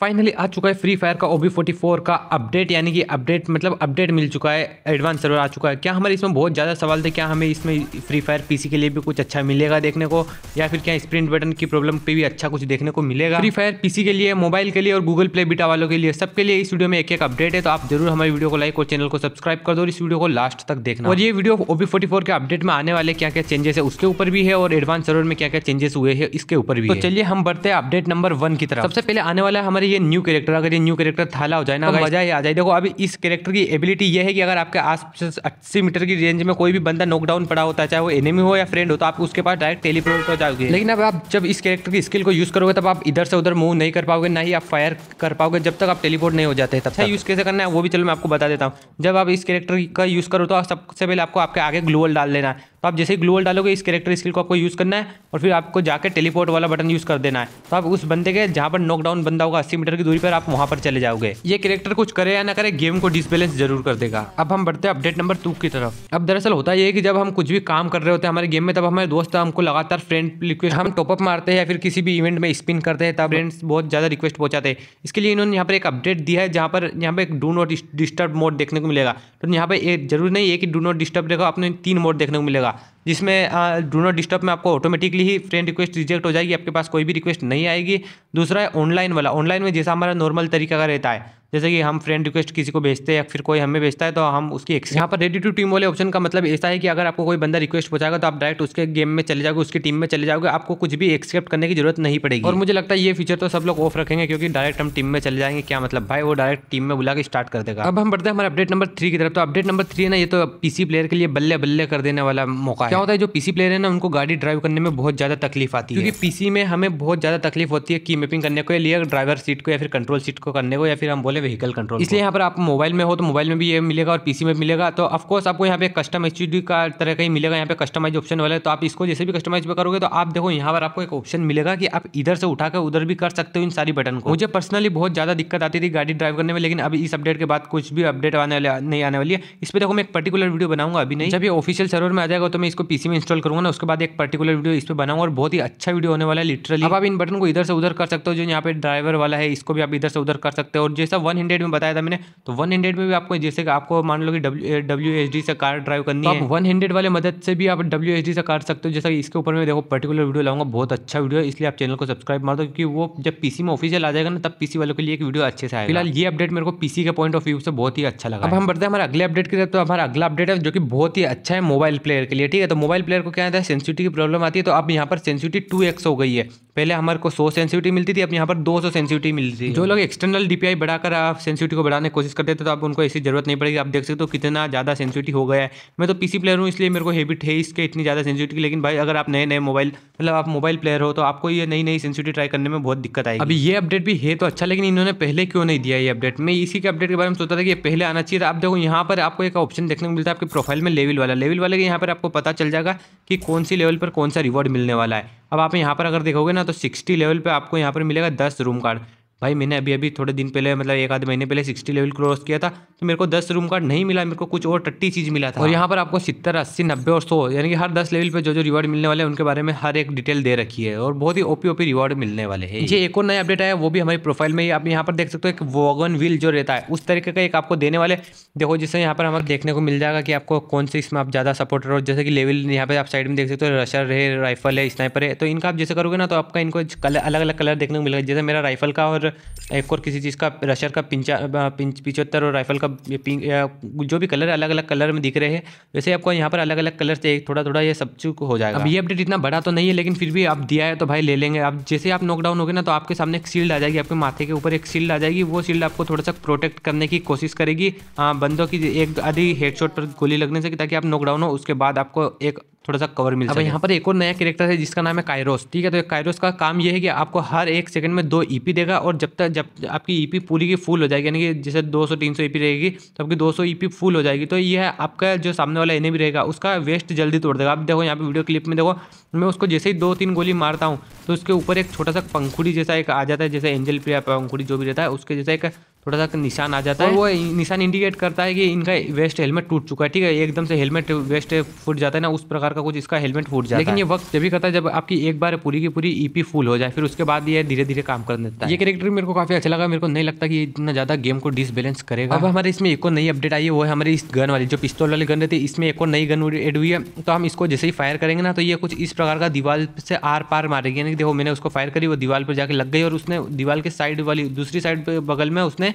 finally आ चुका है Free Fire का ओबी फोर्टी फोर का अपडेट यानी कि अपडेट मतलब अपडेट मिल चुका है एडवांस सर्वर आ चुका है क्या हमारे इसमें बहुत ज़्यादा सवाल थे क्या हमें इसमें फ्री फायर पीसी के लिए भी कुछ अच्छा मिलेगा देखने को या फिर क्या स्प्रिंट बटन की प्रॉब्लम पे भी अच्छा कुछ देखने को मिलेगा फ्री फायर पीसी के लिए मोबाइल के लिए और गूगल प्ले बीटा वालों के लिए सबके लिए इस वीडियो में एक एक अपडेट है तो आप जरूर हमारी वीडियो को लाइक और चैनल को सब्सक्राइब कर दो और इस वीडियो को लास्ट तक देखना और ये वीडियो ओ बी के अपडेट में आने वाले क्या क्या चेंजेस है उसके ऊपर भी है और एडवांस सर्वर में क्या क्या चेंजेस हुए हैं इसके ऊपर भी तो चलिए हम बढ़ते हैं अपडेट नंबर वन की तरफ सबसे पहले आने वाला है हमारे ये न्यू कैरेक्टर अगर ये न्यू कैरेक्टर थाला हो जाए ना तो मजा ही आ जाए देखो अभी इस कैरेक्टर की एबिलिटी ये है कि अगर आपके आस पास मीटर की रेंज में कोई भी बंदा नॉकडाउन पड़ा होता है चाहे वो एनिमी हो या फ्रेंड हो तो आप उसके पास डायरेक्ट टेलीपोर्ट हो जाओगे लेकिन अब आप जब इस कैरेक्टर की स्किल को यूज करोगे तब आप इधर से उधर मूव नहीं कर पाओगे ना ही आप फायर कर पाओगे जब तक आप टेलीपोर्ट नहीं हो जाते तब अच्छा यूज कैसे करना है वो भी चलो मैं आपको बता देता हूँ जब आप इस कैरेक्टर का यूज करो तो सबसे पहले आपको आपके आगे ग्लोअल डाल देना है तो आप जैसे ही ग्लूअल डालोगे इस कैरेक्टर स्किल को आपको यूज़ करना है और फिर आपको जाकर टेलीपोर्ट वाला बटन यूज़ कर देना है तो आप उस बंदे के जहाँ पर नॉकडाउन बंदा होगा अस्सी मीटर की दूरी पर आप वहाँ पर चले जाओगे ये कैरेक्टर कुछ करे या ना करे गेम को डिसबैलेंस जरूर कर देगा अब हम बढ़ते हैं अपडेट नंबर टू की तरफ अब दरअसल होता है कि जब हम कुछ भी काम कर रहे होते हैं हमारे गेम में तब हमारे दोस्त हमको लगातार फ्रेंड रिक्वेस्ट हम टॉपअप मारते हैं या फिर किसी भी इवेंट में स्पिन करते हैं तब फ्रेंड्स बहुत ज़्यादा रिक्वेस्ट पहुँचाते हैं इसके लिए इन्होंने यहाँ पर एक अपडेट दिया है जहाँ पर यहाँ पर एक डू नॉट डिस्टर्ब मोड देखने को मिलेगा तो यहाँ पर जरूर नहीं है कि डू नॉट डिस्टर्ब देखो आपने तीन मोड देखने को मिलेगा जिसमें डू नॉट डिस्टर्ब में आपको ऑटोमेटिकली ही फ्रेंड रिक्वेस्ट रिजेक्ट हो जाएगी आपके पास कोई भी रिक्वेस्ट नहीं आएगी दूसरा है ऑनलाइन वाला ऑनलाइन में जैसा हमारा नॉर्मल तरीका का रहता है जैसे कि हम फ्रेंड रिक्वेस्ट किसी को भेजते हैं या फिर कोई हमें भेजता है तो हम उसकी एक्सेस यहाँ पर रेडी टू टीम वाले ऑप्शन का मतलब ऐसा है कि अगर आपको कोई बंदा रिक्वेस्ट पहुंचाएगा तो आप डायरेक्ट उसके गेम में चले जाओगे उसकी टीम में चले जाओगे आपको कुछ भी एक्सेप्ट करने की जरूरत नहीं पड़ेगी और मुझे लगता है ये फीचर तो सब लोग ऑफ रखेंगे क्योंकि डायरेक्ट हम टीम में चले जाएंगे क्या मतलब भाई वो डायरेक्ट टीम में बुला के स्टार्ट कर देगा अब हम बढ़ते हैं हमारे अपडेट नंबर थ्री की तरफ तो अपडेट नंबर थ्री है ना ये तो पीसी प्लेयर के लिए बल्ले बल्ले कर देने वाला मौका क्या होता है जो पीसी प्लेयर है ना उनको गाड़ी ड्राइव करने में बहुत ज्यादा तकलीफ आती है क्योंकि पीसी में हमें बहुत ज्यादा तकलीफ होती है की मैपिंग करने को या ड्राइवर सीट को या फिर कंट्रोल सीट को करने को या फिर हम बोले है व्हीकल कंट्रोल इसलिए यहाँ पर आप मोबाइल में हो तो मोबाइल में भी ये मिलेगा और पीसी में मिलेगा तो ऑफकोर्स आपको यहाँ पे कस्टम एच का तरह का ही मिलेगा यहाँ पे कस्टमाइज ऑप्शन वाले तो आप इसको जैसे भी कस्टमाइज करोगे तो आप देखो यहाँ पर आपको एक ऑप्शन मिलेगा कि आप इधर से उठाकर उधर भी कर सकते हो इन सारी बटन को मुझे पर्सनली बहुत ज़्यादा दिक्कत आती थी गाड़ी ड्राइव करने में लेकिन अभी इस अपडेट के बाद कुछ भी अपडेट आने वाले नहीं आने वाली है इस पर देखो मैं एक पर्टिकुलर वीडियो बनाऊंगा अभी नहीं जब ये ऑफिशियल सर्वर में आ जाएगा तो मैं इसको पीसी में इंस्टॉल करूंगा ना उसके बाद एक पर्टिकुलर वीडियो इस पर बनाऊंगा और बहुत ही अच्छा वीडियो होने वाला है लिटरली अब आप इन बटन को इधर से उधर कर सकते हो जो यहाँ पे ड्राइवर वाला है इसको भी आप इधर से उधर कर सकते हो और जैसा वन हंड्रेड में बताया था मैंने तो वन हंड्रेड में भी आपको जैसे कि आपको मान लो कि डब्ल्यू एच डी से कार ड्राइव करनी तो है वन हंड्रेड वाले मदद से भी आप डब्ल्यू एच डी से कार सकते हो जैसा कि इसके ऊपर मैं देखो पर्टिकुलर वीडियो लाऊंगा बहुत अच्छा वीडियो है इसलिए आप चैनल को सब्सक्राइब मार दो क्योंकि वो जब पीसी में ऑफिशियल आ जाएगा ना तब पीसी वालों के लिए एक वीडियो अच्छे से आएगा फिलहाल ये अपडेट मेरे को पीसी के पॉइंट ऑफ व्यू से बहुत ही अच्छा लगा अब हम बढ़ते हैं हमारे अगले अपडेट की तरफ तो हमारा अगला अपडेट है जो कि बहुत ही अच्छा है मोबाइल प्लेयर के लिए ठीक है तो मोबाइल प्लेयर को क्या है सेंसिटी की प्रॉब्लम आती है तो अब यहाँ पर सेंसिटिव टू हो गई है पहले हमारे को सौ सेंसिटिविटी मिलती थी अब यहाँ पर दो सौ सेंसिटिविटी मिलती थी जो लोग एक्सटर्नल डी बढ़ाकर आप सेंसिटिविटी को बढ़ाने की कोशिश करते थे तो आप उनको ऐसी जरूरत नहीं पड़ेगी आप देख सकते हो कितना ज़्यादा सेंसिटिविटी हो गया है मैं तो पीसी प्लेयर हूँ इसलिए मेरे को हैबिट है इसके इतनी ज़्यादा सेंसिटिविटी लेकिन भाई अगर आप नए नए मोबाइल मतलब आप मोबाइल प्लेयर हो तो आपको ये नई नई सेंसिटिविटी ट्राई करने में बहुत दिक्कत आई अभी ये अपडेट भी है तो अच्छा लेकिन इन्होंने पहले क्यों नहीं दिया ये अपडेट मैं इसी के अपडेट के बारे में सोचता था कि ये पहले आना चाहिए आप देखो यहाँ पर आपको एक ऑप्शन देखने को मिलता है आपके प्रोफाइल में लेवल वाला लेवल वाले के यहाँ पर आपको पता चल जाएगा कि कौन सी लेवल पर कौन सा रिवॉर्ड मिलने वाला है अब आप यहाँ पर अगर देखोगे ना तो सिक्सटी लेवल पे आपको यहाँ पर मिलेगा दस रूम कार्ड भाई मैंने अभी अभी थोड़े दिन पहले मतलब एक आधे महीने पहले सिक्सटी लेवल क्रॉस किया था तो मेरे को दस रूम कार्ड नहीं मिला मेरे को कुछ और टट्टी चीज़ मिला था और यहाँ पर आपको सत्तर अस्सी नब्बे और सौ यानी कि हर दस लेवल पर जो जो रिवॉर्ड मिलने वाले हैं उनके बारे में हर एक डिटेल दे रखी है और बहुत ही ओपी ओपी रिवॉर्ड मिलने वाले हैं ये एक और नया अपडेट आया वो भी हमारी प्रोफाइल में आप यहाँ पर देख सकते हो एक वॉगन व्हील जो रहता है उस तरीके का एक आपको देने वाले देखो जिससे यहाँ पर हमारे देखने को मिल जाएगा कि आपको कौन से इसमें आप ज़्यादा सपोर्टर हो जैसे कि लेवल यहाँ पर आप साइड में देख सकते हो रशर है राइफल है स्नाइपर है तो इनका आप जैसे करोगे ना तो आपका इनको अलग अलग कलर देखने को मिलेगा जैसे मेरा राइफल का और एक और किसी चीज़ का रशर का पिंचा पिंच पिचहत्तर और राइफल का पिंक जो भी कलर अलग अलग कलर में दिख रहे हैं वैसे आपको यहाँ पर अलग अलग कलर से थोड़ा थोड़ा ये सब चुक हो जाएगा अब ये अपडेट इतना बड़ा तो नहीं है लेकिन फिर भी आप दिया है तो भाई ले लेंगे आप जैसे आप नॉकडाउन हो ना तो आपके सामने एक शील्ड आ जाएगी आपके माथे के ऊपर एक शील्ड आ जाएगी वो शील्ड आपको थोड़ा सा प्रोटेक्ट करने की कोशिश करेगी हाँ, बंदों की एक आधी हेड पर गोली लगने से ताकि आप नॉकडाउन हो उसके बाद आपको एक थोड़ा सा कवर मिल जाए यहाँ पर एक और नया करेक्टर है जिसका नाम है कायरोस ठीक है तो कायरोस का काम यह है कि आपको हर एक सेकंड में दो ईपी e देगा और जब तक जब आपकी ईपी e पूरी की फुल हो जाएगी यानी कि जैसे 200 300 ईपी रहेगी तो आपकी 200 ईपी फुल हो जाएगी तो यह आपका जो सामने वाला एनिमी रहेगा उसका वेस्ट जल्दी तोड़ देगा आप देखो यहाँ पर वीडियो क्लिप में देखो मैं उसको जैसे ही दो तीन गोली मारता हूँ तो उसके ऊपर एक छोटा सा पंखुड़ी जैसा एक आ जाता है जैसे एंजल प्रिया पंखुड़ी जो भी रहता है उसके जैसा एक थोड़ा सा निशान आ जाता है वो निशान इंडिकेट करता है कि इनका वेस्ट हेलमेट टूट चुका है ठीक है एकदम से हेलमेट वेस्ट फूट जाता है ना उस प्रकार का कुछ इसका हेलमेट फूट जाता है लेकिन ये वक्त जब भी करता है जब आपकी एक बार पूरी की पूरी ईपी e फुल हो जाए फिर उसके बाद ये धीरे धीरे काम कर देता है ये करेक्टर मेरे को काफी अच्छा लगा मेरे को नहीं लगता कि इतना ज्यादा गेम को डिसबैलेंस करेगा अब हमारे इसमें एक और नई अपडेट आई है वो है हमारी इस गन वाली जो पिस्तौल वाली गन रहती है इसमें एक और नई गन एड हुई है तो हम इसको जैसे ही फायर करेंगे ना तो ये कुछ इस प्रकार का दीवार से आर पार मारेगी यानी देखो मैंने उसको फायर करी वो दीवार पर जाकर लग गई और उसने दीवार के साइड वाली दूसरी साइड बगल में उसने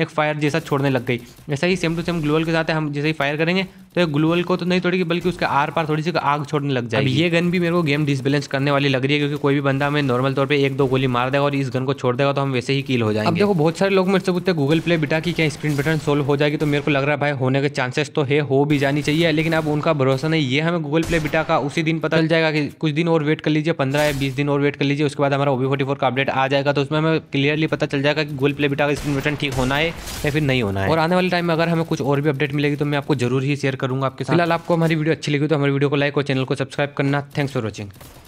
एक फायर जैसा छोड़ने लग गई ऐसा ही सेम टू सेम ग्लूअल के साथ हम जैसे ही फायर करेंगे तो एक ग्लूअल को तो नहीं तोड़ेगी बल्कि उसके आर पार थोड़ी सी आग छोड़ने लग जाएगी ये गन भी मेरे को गेम डिसबैलेंस करने वाली लग रही है क्योंकि कोई भी बंदा हमें नॉर्मल तौर पर एक दो गोली मार देगा और इस गन को छोड़ देगा तो हम वैसे ही कील हो जाएंगे अब देखो बहुत सारे लोग मेरे से पूछते गूगल प्ले बिटा की क्या स्क्रीन बटन सोल्व हो जाएगी तो मेरे को लग रहा है भाई होने के चांसेस तो है हो भी जानी चाहिए लेकिन अब उनका भरोसा नहीं ये हमें गूगल प्ले बिटा का उसी दिन पता चल जाएगा कि कुछ दिन और वेट कर लीजिए पंद्रह या बीस दिन और वेट कर लीजिए उसके बाद हमारा ओवी फोर्टी का अपडेट आ जाएगा तो उसमें हमें क्लियरली पता चल जाएगा कि गूगल प्ले बिटा का स्क्रीन बटन ठीक होना है है या फिर नहीं होना है और आने वाले टाइम में अगर हमें कुछ और भी अपडेट मिलेगी तो मैं आपको जरूर ही शेयर करूँगा आपके साथ फिलहाल आपको हमारी वीडियो अच्छी लगी तो हमारी वीडियो को लाइक और चैनल को सब्सक्राइब करना थैंक्स फॉर वॉचिंग